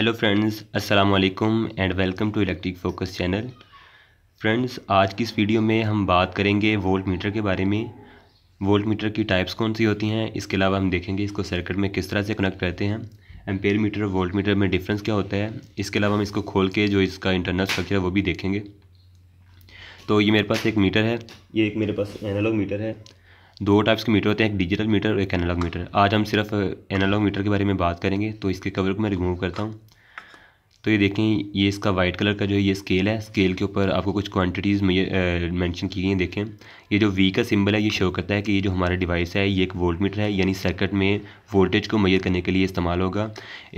hello friends अस्सलाम वालेकुम and welcome to electric focus channel friends आज की इस वीडियो में हम बात करेंगे वोल्ट मीटर के बारे में वोल्ट मीटर की टाइप्स कौन सी होती हैं इसके अलावा हम देखेंगे इसको सर्किट में किस तरह से कनेक्ट करते हैं एम्पेयर मीटर और वोल्ट मीटर में डिफरेंस क्या होता है इसके अलावा हम इसको खोल के जो इसका इंटरनल स्ट्रक्चर है वो भी देखेंगे तो ये मेरे पास एक मीटर है ये एक मेरे पास एनालॉग मीटर है दो टाइप्स के मीटर होते हैं एक डिजिटल मीटर और एक एनालॉग मीटर आज हम सिर्फ एनालॉग मीटर के बारे में बात करेंगे तो इसके कवर को मैं रिमूव करता हूँ तो ये देखें ये इसका वाइट कलर का जो ये स्केल है स्केल के ऊपर आपको कुछ क्वांटिटीज़ मेंशन की गई हैं देखें ये जो वी का सिंबल है ये शो करता है कि ये जो हमारा डिवाइस है ये एक वोल्ट मीटर है यानी सर्किट में वोल्टेज को मैयर करने के लिए इस्तेमाल होगा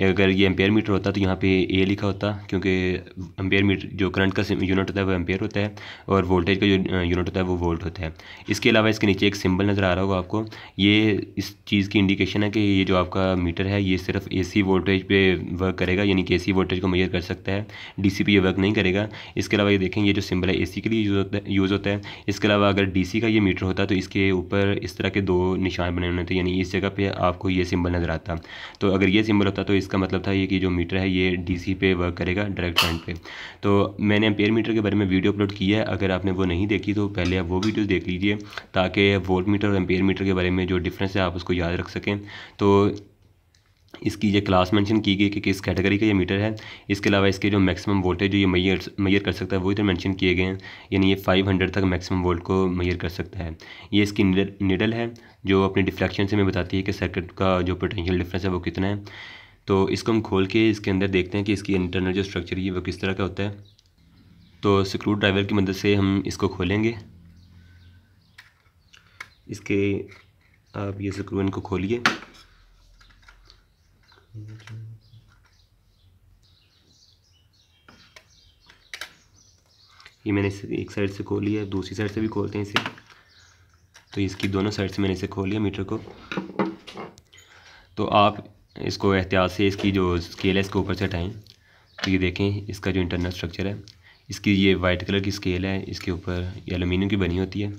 अगर ये एम्पेयर मीटर होता तो यहाँ पे ए लिखा होता क्योंकि एम्पेयर मीटर जो करंट का यूनिट होता है वो एम्पेयर होता है और वोल्टेज का जो यूनिट होता है वो वोल्ट होता है इसके अलावा इसके नीचे एक सिंबल नज़र आ रहा होगा आपको ये इस चीज़ की इंडिकेशन है कि ये जो आपका मीटर है ये सिर्फ ए वोल्टेज पर वर्क करेगा यानी कि ए वोल्टेज को मैयर कर सकता है डी पे ये वर्क नहीं करेगा इसके अलावा ये देखें ये जो सिम्बल है ए के लिए यूज़ होता है इसके अलावा अगर डी डीसी का ये मीटर होता तो इसके ऊपर इस तरह के दो निशान बने हुए थे यानी इस जगह पे आपको ये सिंबल नज़र आता तो अगर ये सिंबल होता तो इसका मतलब था ये कि जो मीटर है ये डीसी पे वर्क करेगा डायरेक्ट पॉइंट पे तो मैंने एम्पेयर मीटर के बारे में वीडियो अपलोड किया है अगर आपने वो नहीं देखी तो पहले आप वो वीडियो देख लीजिए ताकि वोल्ट मीटर और एम्पेयर मीटर के बारे में जो डिफ्रेंस है आप उसको याद रख सकें तो इसकी ये क्लास मेंशन की गई कि किस कैटेगरी का ये मीटर है इसके अलावा इसके जो मैक्सिमम वोल्टेज जो ये मैयर मैयर कर सकता है वो इधर मेंशन किए गए हैं यानी ये 500 तक मैक्सिमम वोल्ट को मैयर कर सकता है ये इसकी निडल है जो अपने डिफ्लेक्शन से हमें बताती है कि सर्किट का जो पोटेंशियल डिफरेंस है वो कितना है तो इसको हम खोल के इसके अंदर देखते हैं कि इसकी इंटरनल जो स्ट्रक्चर है वो किस तरह का होता है तो स्क्रू ड्राइवर की मदद से हम इसको खोलेंगे इसके आप ये स्क्रू इनको खोलिए ये मैंने इसे एक साइड से खोली है दूसरी साइड से भी खोलते हैं इसे तो इसकी दोनों साइड से मैंने इसे खोल लिया मीटर को तो आप इसको एहतियात से इसकी जो स्केल है इसके ऊपर से हटाएँ तो ये देखें इसका जो इंटरनल स्ट्रक्चर है इसकी ये वाइट कलर की स्केल है इसके ऊपर ये एलुमिनियम की बनी होती है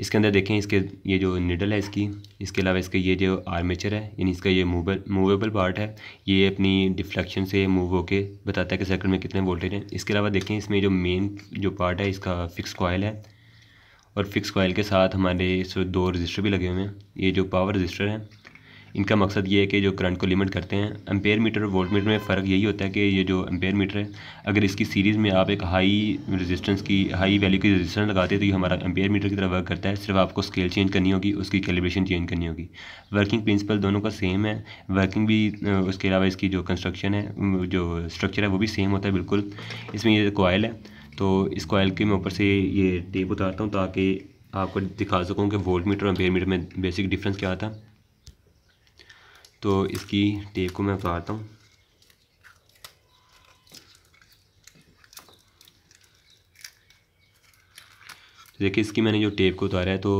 इसके अंदर देखें इसके ये जो निडल है इसकी इसके अलावा इसका ये जो आर्मेचर है यानी इसका ये मूवेबल मूवेबल पार्ट है ये अपनी डिफ्लेक्शन से मूव होके बताता है कि सर्किट में कितने वोल्टेज हैं इसके अलावा देखें इसमें जो मेन जो पार्ट है इसका फिक्स कॉयल है और फिक्स कॉयल के साथ हमारे इस दो रजिस्टर भी लगे हुए हैं ये जो पावर रजिस्टर है इनका मकसद ये है कि जो करंट को लिमिट करते हैं एम्पेयर मीटर और वोल्ट मीटर में फ़र्क यही होता है कि ये जो एम्पेयर मीटर है अगर इसकी सीरीज़ में आप एक हाई रेजिस्टेंस की हाई वैल्यू की रेजिस्टेंस लगाते हैं तो ये हमारा एम्पेयर मीटर की तरह वर्क करता है सिर्फ आपको स्केल चेंज करनी होगी उसकी कैलिब्रेशन चेंज करनी होगी वर्किंग प्रिंसिपल दोनों का सेम है वर्किंग भी उसके अलावा इसकी जो कंस्ट्रक्शन है जो स्ट्रक्चर है वो भी सेम होता है बिल्कुल इसमें ये कोयल है तो इस कोयल के मैं ऊपर से ये टेप उतारता हूँ ताकि आपको दिखा सकूँ कि वोल्ट मीटर और एम्पेयर मीटर में बेसिक डिफरेंस क्या था तो इसकी टेप को मैं उतारता हूँ तो देखिए इसकी मैंने जो टेप को उतारा है तो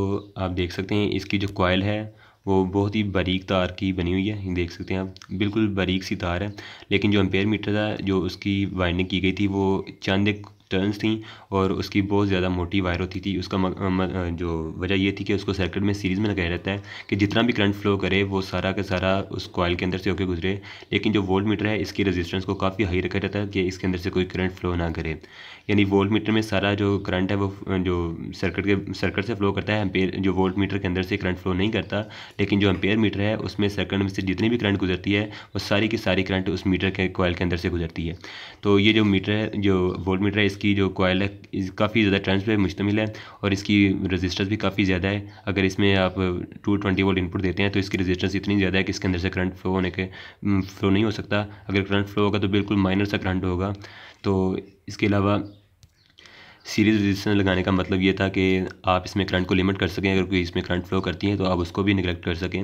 आप देख सकते हैं इसकी जो कॉयल है वो बहुत ही बारीक तार की बनी हुई है देख सकते हैं आप बिल्कुल बारीक सी तार है लेकिन जो एम्पेयर मीटर था जो उसकी वाइंडिंग की गई थी वो चंद एक टर्न्स थी और उसकी बहुत ज़्यादा मोटी वायर होती थी उसका म, म, जो वजह यह थी कि उसको सर्किट में सीरीज़ में लगाया जाता है कि जितना भी करंट फ्लो करे वो सारा का सारा उस कॉयल के अंदर से होकर गुजरे लेकिन जो वोल्ट मीटर है इसकी रेजिस्टेंस को काफ़ी हाई रखा जाता है कि इसके अंदर से कोई करंट फ्लो ना करे यानी वोल्ट मीटर में सारा जो करंट है वो जो सर्किट के सर्किट से फ्लो करता है एम्पेयर जो वोल्ट मीटर के अंदर से करंट फ्लो नहीं करता लेकिन जो एम्पेयर मीटर है उसमें सर्किट में से जितनी भी करंट गुजरती है वो सारी की सारी करंट उस मीटर के कॉयल के अंदर से गुजरती है तो ये जो मीटर है जो वोल्ट मीटर है इसकी इसकी जो कोयल है काफ़ी ज़्यादा ट्रांसफर मुश्तमिल है और इसकी रजिस्टेंस भी काफ़ी ज़्यादा है अगर इसमें आप टू ट्वेंटी वोल्ट इनपुट देते हैं तो इसकी रजिस्टेंस इतनी ज़्यादा है कि इसके अंदर से करंट फ्लो होने के फ्लो नहीं हो सकता अगर करंट फ्लो होगा तो बिल्कुल माइनर सा करंट होगा तो इसके अलावा सीरीज़ रजिस्टेंस लगाने का मतलब ये था कि आप इसमें करंट को लिमिट कर सकें अगर कोई इसमें करंट फ्लो करती है तो आप उसको भी निगलेक्ट कर सकें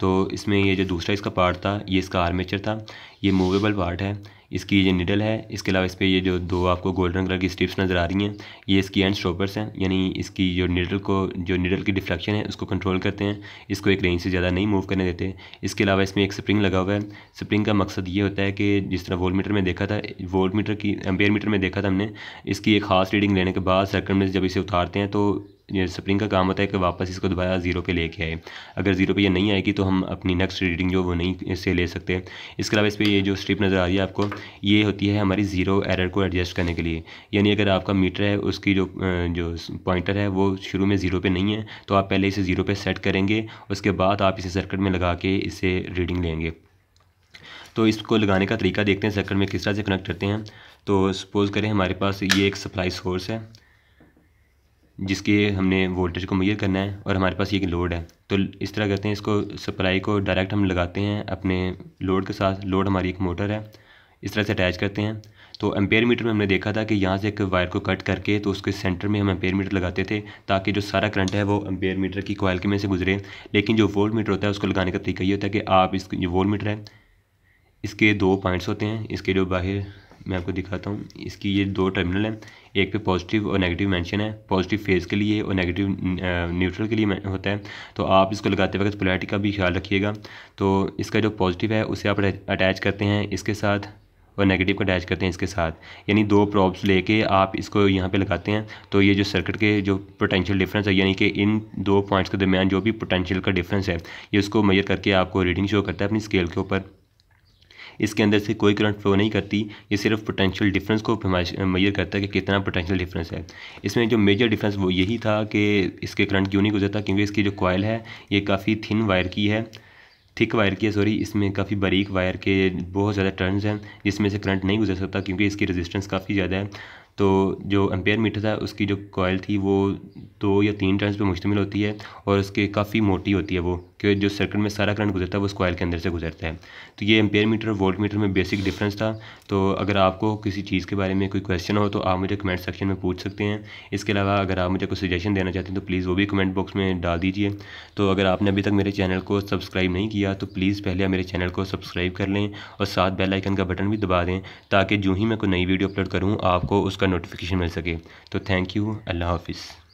तो इसमें ये जो दूसरा इसका पार्ट था ये इसका आर्मेचर था ये मूवेबल पार्ट है इसकी ये निडल है इसके अलावा इस पर ये जो दो आपको गोल्डन कलर की स्ट्रिप्स नज़र आ रही हैं ये इसकी एंड स्टॉपर्स हैं यानी इसकी जो निडल को जो निडल की डिफ्लेक्शन है उसको कंट्रोल करते हैं इसको एक रेंज से ज़्यादा नहीं मूव करने देते इसके अलावा इसमें एक स्प्रिंग लगा हुआ है स्प्रिंग का मकसद ये होता है कि जिस तरह वोल्ट मीटर में देखा था वोल्ट मीटर की एम्पेयर मीटर में देखा था हमने इसकी एक खास रीडिंग लेने के बाद में जब इसे उतारते हैं तो स्प्रिंग का काम होता है कि वापस इसको दोबारा ज़ीरो पे लेके आए अगर ज़ीरो पे ये नहीं आएगी तो हम अपनी नेक्स्ट रीडिंग जो वो नहीं इससे ले सकते इसके अलावा इस पर ये जो स्ट्रिप नज़र आ रही है आपको ये होती है हमारी ज़ीरो एरर को एडजस्ट करने के लिए यानी अगर आपका मीटर है उसकी जो जो पॉइंटर है वो शुरू में ज़ीरो पर नहीं है तो आप पहले इसे ज़ीरो पर सेट करेंगे उसके बाद आप इसे सर्किट में लगा के इसे रीडिंग लेंगे तो इसको लगाने का तरीका देखते हैं सर्किट में किस तरह से कनेक्ट करते हैं तो सपोज़ करें हमारे पास ये एक सप्लाई सोर्स है जिसके हमने वोल्टेज को मैयर करना है और हमारे पास ये लोड है तो इस तरह करते हैं इसको सप्लाई को डायरेक्ट हम लगाते हैं अपने लोड के साथ लोड हमारी एक मोटर है इस तरह से अटैच करते हैं तो एम्पेयर मीटर में हमने देखा था कि यहाँ से एक वायर को कट करके तो उसके सेंटर में हम एम्पेयर मीटर लगाते थे ताकि जो सारा करंट है वो एम्पेयर मीटर की कोयल के में से गुजरे लेकिन जो वोल्ट मीटर होता है उसको लगाने का तरीका ये होता है कि आप इस जो वोल्ट मीटर है इसके दो पॉइंट्स होते हैं इसके जो बाहर मैं आपको दिखाता हूँ इसकी ये दो टर्मिनल हैं एक पे पॉजिटिव और नेगेटिव मेंशन है पॉजिटिव फेस के लिए और नेगेटिव न्यूट्रल के लिए होता है तो आप इसको लगाते वक्त पोलैरिटी का भी ख्याल रखिएगा तो इसका जो पॉजिटिव है उसे आप अटैच करते हैं इसके साथ और नेगेटिव को अटैच करते हैं इसके साथ यानी दो प्रॉब्स लेके आप इसको यहाँ पे लगाते हैं तो ये जो सर्किट के जो पोटेंशियल डिफरेंस है यानी कि इन दो पॉइंट्स के दरमियान जो भी पोटेंशियल का डिफरेंस है ये उसको मेजर करके आपको रीडिंग शो करता है अपनी स्केल के ऊपर इसके अंदर से कोई करंट फ्लो नहीं करती ये सिर्फ पोटेंशियल डिफरेंस को मैयर करता है कि कितना पोटेंशियल डिफरेंस है इसमें जो मेजर डिफरेंस वो यही था कि इसके करंट क्यों नहीं गुजरता क्योंकि इसकी जो कॉयल है ये काफ़ी थिन वायर की है थिक वायर की है सॉरी इसमें काफ़ी बारीक वायर के बहुत ज़्यादा टर्नस हैं जिसमें से करंट नहीं गुजर सकता क्योंकि इसकी रेजिस्टेंस काफ़ी ज़्यादा है तो जो एम्पेयर मीटर था उसकी जो कॉयल थी वो दो या तीन टर्न्स पे मुश्तमिल होती है और उसके काफ़ी मोटी होती है वो कि जो सर्किट में सारा करंट गुजरता है वो स्क्वायर के अंदर से गुजरता है तो ये एम्पेयर मीटर और वोल्ट मीटर में बेसिक डिफरेंस था तो अगर आपको किसी चीज़ के बारे में कोई क्वेश्चन हो तो आप मुझे कमेंट सेक्शन में पूछ सकते हैं इसके अलावा अगर आप मुझे कोई सजेशन देना चाहते हैं तो प्लीज़ वो भी कमेंट बॉक्स में डाल दीजिए तो अगर आपने अभी तक मेरे चैनल को सब्सक्राइब नहीं किया तो प्लीज़ पहले आप मेरे चैनल को सब्सक्राइब कर लें और साथ बेल आइकन का बटन भी दबा दें ताकि जो ही मैं कोई नई वीडियो अपलोड करूँ आपको उसका नोटिफिकेशन मिल सके तो थैंक यू अल्लाह हाफिज़